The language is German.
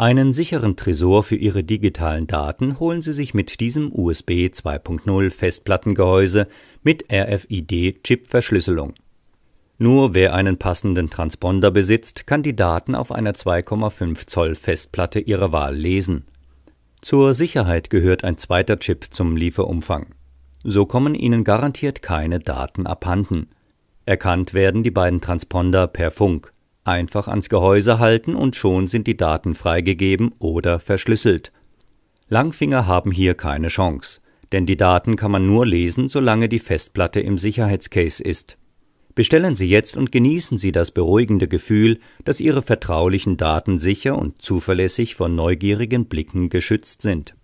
Einen sicheren Tresor für Ihre digitalen Daten holen Sie sich mit diesem USB 2.0 Festplattengehäuse mit RFID-Chip-Verschlüsselung. Nur wer einen passenden Transponder besitzt, kann die Daten auf einer 2,5 Zoll Festplatte Ihrer Wahl lesen. Zur Sicherheit gehört ein zweiter Chip zum Lieferumfang. So kommen Ihnen garantiert keine Daten abhanden. Erkannt werden die beiden Transponder per Funk. Einfach ans Gehäuse halten und schon sind die Daten freigegeben oder verschlüsselt. Langfinger haben hier keine Chance, denn die Daten kann man nur lesen, solange die Festplatte im Sicherheitscase ist. Bestellen Sie jetzt und genießen Sie das beruhigende Gefühl, dass Ihre vertraulichen Daten sicher und zuverlässig vor neugierigen Blicken geschützt sind.